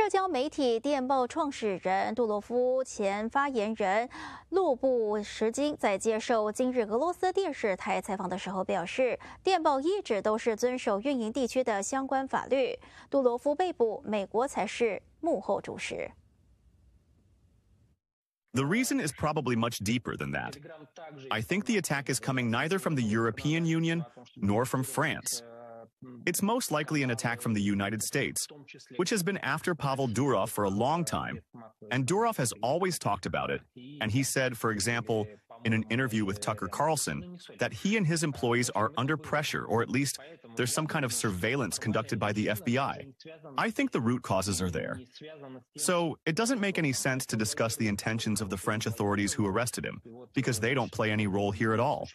社交媒体电报创始人杜洛夫前发言人路布什金在接受今日俄罗斯电视台采访的时候表示，电报一直都是遵守运营地区的相关法律。杜罗夫被捕，美国才是幕后主使。The reason is probably much deeper than that. I think the attack is coming neither from the European Union nor from France. Mm. It's most likely an attack from the United States, which has been after Pavel Durov for a long time, and Durov has always talked about it, and he said, for example, in an interview with Tucker Carlson, that he and his employees are under pressure, or at least there's some kind of surveillance conducted by the FBI. I think the root causes are there. So it doesn't make any sense to discuss the intentions of the French authorities who arrested him, because they don't play any role here at all.